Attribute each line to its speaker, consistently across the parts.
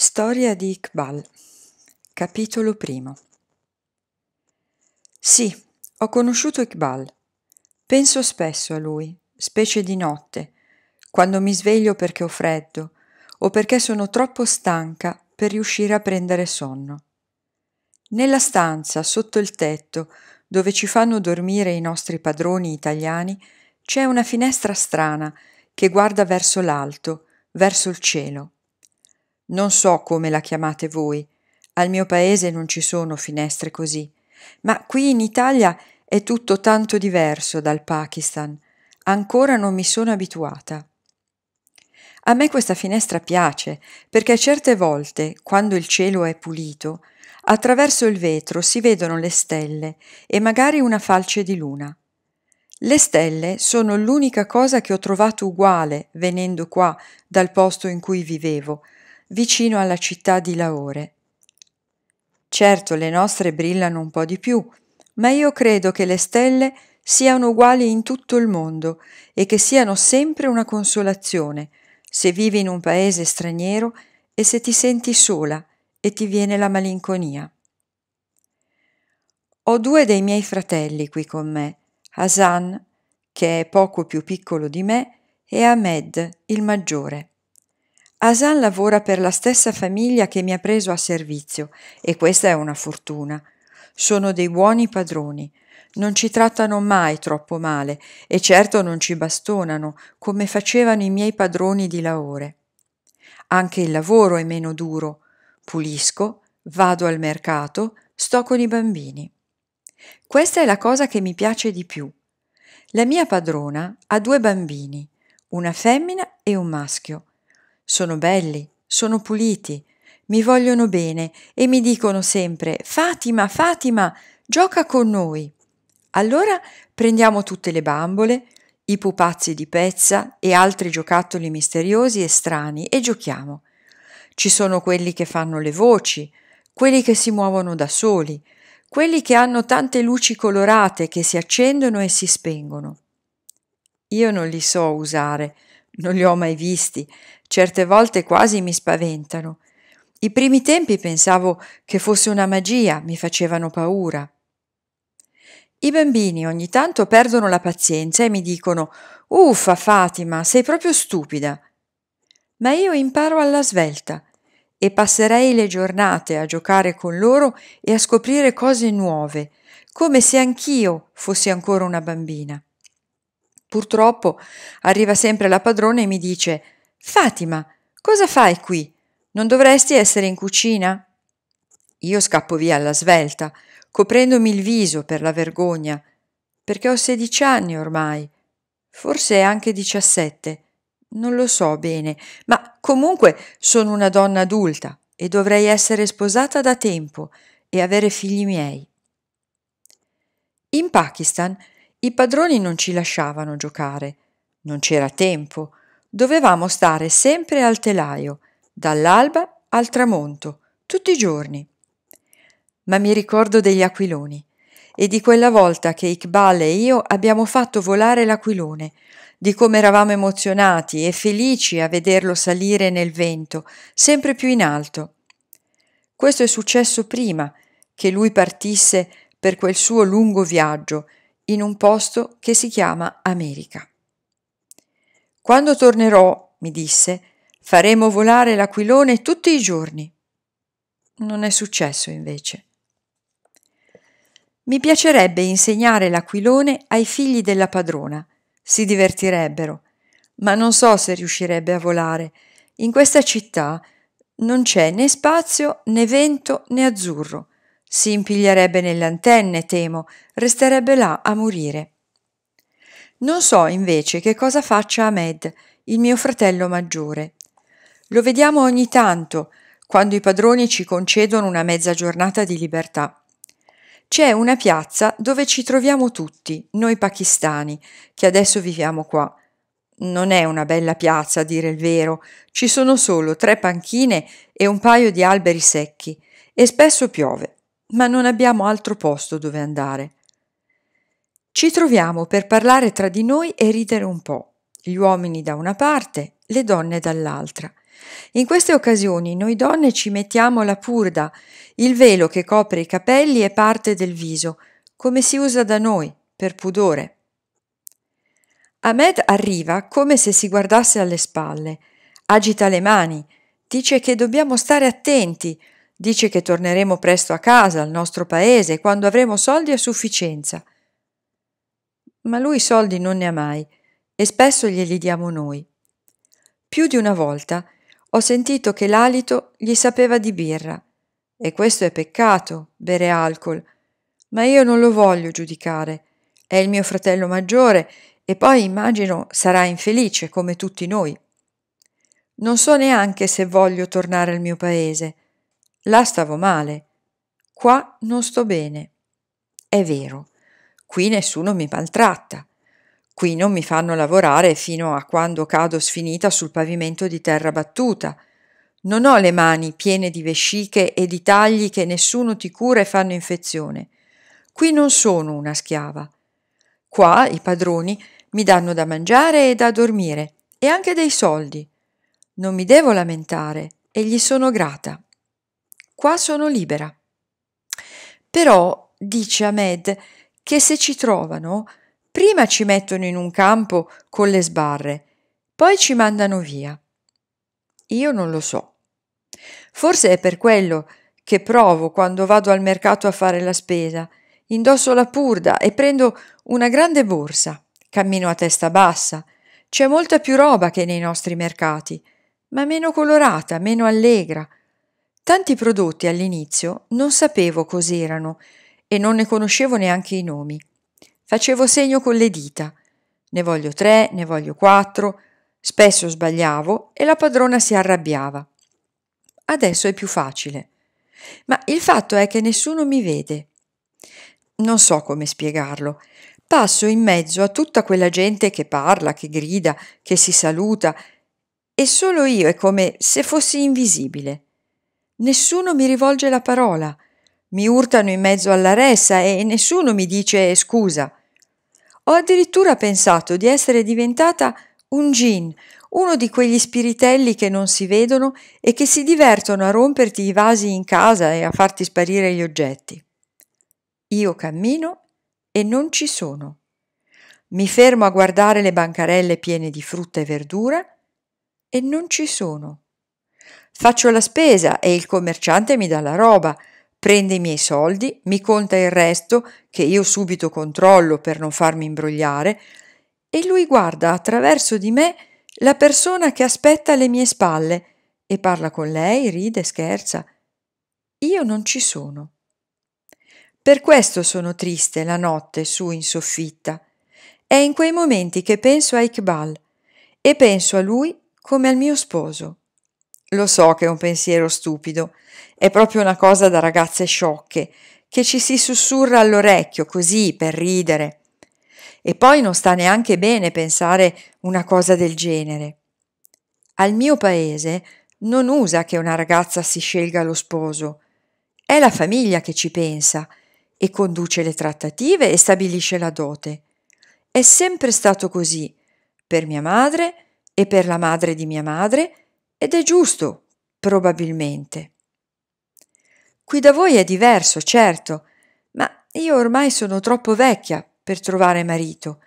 Speaker 1: Storia di Iqbal Capitolo primo Sì, ho conosciuto Iqbal. Penso spesso a lui, specie di notte, quando mi sveglio perché ho freddo o perché sono troppo stanca per riuscire a prendere sonno. Nella stanza, sotto il tetto, dove ci fanno dormire i nostri padroni italiani, c'è una finestra strana che guarda verso l'alto, verso il cielo non so come la chiamate voi, al mio paese non ci sono finestre così, ma qui in Italia è tutto tanto diverso dal Pakistan, ancora non mi sono abituata. A me questa finestra piace, perché certe volte, quando il cielo è pulito, attraverso il vetro si vedono le stelle e magari una falce di luna. Le stelle sono l'unica cosa che ho trovato uguale venendo qua dal posto in cui vivevo, vicino alla città di Lahore. Certo le nostre brillano un po' di più, ma io credo che le stelle siano uguali in tutto il mondo e che siano sempre una consolazione se vivi in un paese straniero e se ti senti sola e ti viene la malinconia. Ho due dei miei fratelli qui con me, Hasan, che è poco più piccolo di me, e Ahmed, il maggiore. Asan lavora per la stessa famiglia che mi ha preso a servizio e questa è una fortuna. Sono dei buoni padroni. Non ci trattano mai troppo male e certo non ci bastonano come facevano i miei padroni di Lahore. Anche il lavoro è meno duro. Pulisco, vado al mercato, sto con i bambini. Questa è la cosa che mi piace di più. La mia padrona ha due bambini, una femmina e un maschio sono belli, sono puliti, mi vogliono bene e mi dicono sempre Fatima, Fatima, gioca con noi. Allora prendiamo tutte le bambole, i pupazzi di pezza e altri giocattoli misteriosi e strani e giochiamo. Ci sono quelli che fanno le voci, quelli che si muovono da soli, quelli che hanno tante luci colorate che si accendono e si spengono. Io non li so usare, non li ho mai visti, certe volte quasi mi spaventano. I primi tempi pensavo che fosse una magia, mi facevano paura. I bambini ogni tanto perdono la pazienza e mi dicono Uffa Fatima, sei proprio stupida. Ma io imparo alla svelta e passerei le giornate a giocare con loro e a scoprire cose nuove, come se anch'io fossi ancora una bambina. Purtroppo arriva sempre la padrona e mi dice Fatima, cosa fai qui? Non dovresti essere in cucina? Io scappo via alla svelta, coprendomi il viso per la vergogna, perché ho sedici anni ormai, forse anche diciassette, non lo so bene, ma comunque sono una donna adulta e dovrei essere sposata da tempo e avere figli miei. In Pakistan i padroni non ci lasciavano giocare, non c'era tempo, dovevamo stare sempre al telaio, dall'alba al tramonto, tutti i giorni. Ma mi ricordo degli aquiloni e di quella volta che Iqbal e io abbiamo fatto volare l'aquilone, di come eravamo emozionati e felici a vederlo salire nel vento, sempre più in alto. Questo è successo prima che lui partisse per quel suo lungo viaggio in un posto che si chiama America. Quando tornerò, mi disse, faremo volare l'aquilone tutti i giorni. Non è successo invece. Mi piacerebbe insegnare l'aquilone ai figli della padrona. Si divertirebbero, ma non so se riuscirebbe a volare. In questa città non c'è né spazio né vento né azzurro. Si impiglierebbe nelle antenne, temo, resterebbe là a morire. Non so invece che cosa faccia Ahmed, il mio fratello maggiore. Lo vediamo ogni tanto, quando i padroni ci concedono una mezza giornata di libertà. C'è una piazza dove ci troviamo tutti, noi pakistani, che adesso viviamo qua. Non è una bella piazza, a dire il vero, ci sono solo tre panchine e un paio di alberi secchi, e spesso piove, ma non abbiamo altro posto dove andare. Ci troviamo per parlare tra di noi e ridere un po', gli uomini da una parte, le donne dall'altra. In queste occasioni noi donne ci mettiamo la purda, il velo che copre i capelli e parte del viso, come si usa da noi, per pudore. Ahmed arriva come se si guardasse alle spalle, agita le mani, dice che dobbiamo stare attenti, dice che torneremo presto a casa, al nostro paese, quando avremo soldi a sufficienza – ma lui soldi non ne ha mai e spesso glieli diamo noi. Più di una volta ho sentito che l'alito gli sapeva di birra e questo è peccato, bere alcol, ma io non lo voglio giudicare. È il mio fratello maggiore e poi immagino sarà infelice come tutti noi. Non so neanche se voglio tornare al mio paese. Là stavo male. Qua non sto bene. È vero qui nessuno mi maltratta, qui non mi fanno lavorare fino a quando cado sfinita sul pavimento di terra battuta, non ho le mani piene di vesciche e di tagli che nessuno ti cura e fanno infezione. Qui non sono una schiava. Qua i padroni mi danno da mangiare e da dormire e anche dei soldi. Non mi devo lamentare e gli sono grata. Qua sono libera. Però, dice Ahmed, che se ci trovano, prima ci mettono in un campo con le sbarre, poi ci mandano via. Io non lo so. Forse è per quello che provo quando vado al mercato a fare la spesa. Indosso la purda e prendo una grande borsa. Cammino a testa bassa. C'è molta più roba che nei nostri mercati, ma meno colorata, meno allegra. Tanti prodotti all'inizio non sapevo cos'erano e non ne conoscevo neanche i nomi. Facevo segno con le dita. Ne voglio tre, ne voglio quattro. Spesso sbagliavo e la padrona si arrabbiava. Adesso è più facile. Ma il fatto è che nessuno mi vede. Non so come spiegarlo. Passo in mezzo a tutta quella gente che parla, che grida, che si saluta, e solo io è come se fossi invisibile. Nessuno mi rivolge la parola, mi urtano in mezzo alla ressa e nessuno mi dice scusa. Ho addirittura pensato di essere diventata un gin, uno di quegli spiritelli che non si vedono e che si divertono a romperti i vasi in casa e a farti sparire gli oggetti. Io cammino e non ci sono. Mi fermo a guardare le bancarelle piene di frutta e verdura e non ci sono. Faccio la spesa e il commerciante mi dà la roba, prende i miei soldi, mi conta il resto, che io subito controllo per non farmi imbrogliare, e lui guarda attraverso di me la persona che aspetta alle mie spalle e parla con lei, ride, scherza. Io non ci sono. Per questo sono triste la notte su in soffitta. È in quei momenti che penso a Iqbal e penso a lui come al mio sposo. Lo so che è un pensiero stupido, è proprio una cosa da ragazze sciocche, che ci si sussurra all'orecchio così per ridere. E poi non sta neanche bene pensare una cosa del genere. Al mio paese non usa che una ragazza si scelga lo sposo. È la famiglia che ci pensa e conduce le trattative e stabilisce la dote. È sempre stato così, per mia madre e per la madre di mia madre ed è giusto, probabilmente. Qui da voi è diverso, certo, ma io ormai sono troppo vecchia per trovare marito.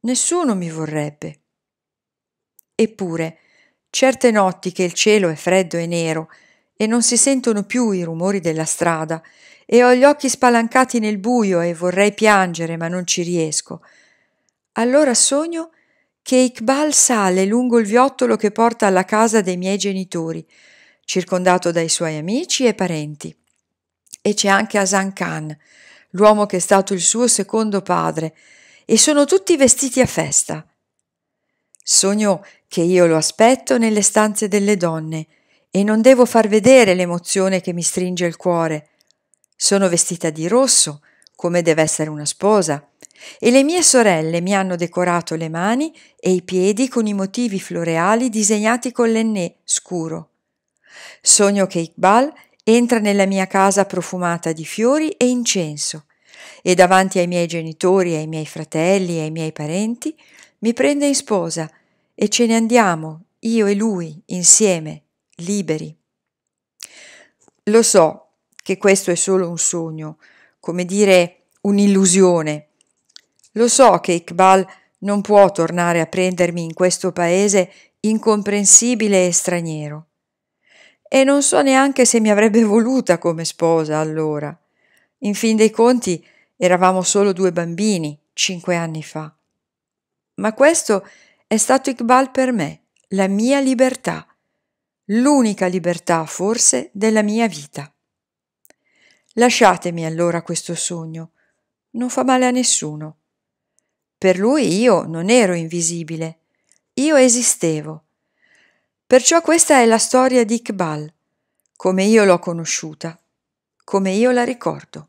Speaker 1: Nessuno mi vorrebbe. Eppure, certe notti che il cielo è freddo e nero e non si sentono più i rumori della strada e ho gli occhi spalancati nel buio e vorrei piangere ma non ci riesco, allora sogno che Iqbal sale lungo il viottolo che porta alla casa dei miei genitori, circondato dai suoi amici e parenti. E c'è anche Asan Khan, l'uomo che è stato il suo secondo padre, e sono tutti vestiti a festa. Sogno che io lo aspetto nelle stanze delle donne e non devo far vedere l'emozione che mi stringe il cuore. Sono vestita di rosso, come deve essere una sposa, e le mie sorelle mi hanno decorato le mani e i piedi con i motivi floreali disegnati con l'enné scuro. Sogno che Iqbal entra nella mia casa profumata di fiori e incenso e davanti ai miei genitori, ai miei fratelli e ai miei parenti mi prende in sposa e ce ne andiamo, io e lui, insieme, liberi. Lo so che questo è solo un sogno, come dire un'illusione, lo so che Iqbal non può tornare a prendermi in questo paese incomprensibile e straniero. E non so neanche se mi avrebbe voluta come sposa allora. In fin dei conti eravamo solo due bambini cinque anni fa. Ma questo è stato Iqbal per me, la mia libertà, l'unica libertà forse della mia vita. Lasciatemi allora questo sogno, non fa male a nessuno. Per lui io non ero invisibile, io esistevo. Perciò questa è la storia di Iqbal, come io l'ho conosciuta, come io la ricordo.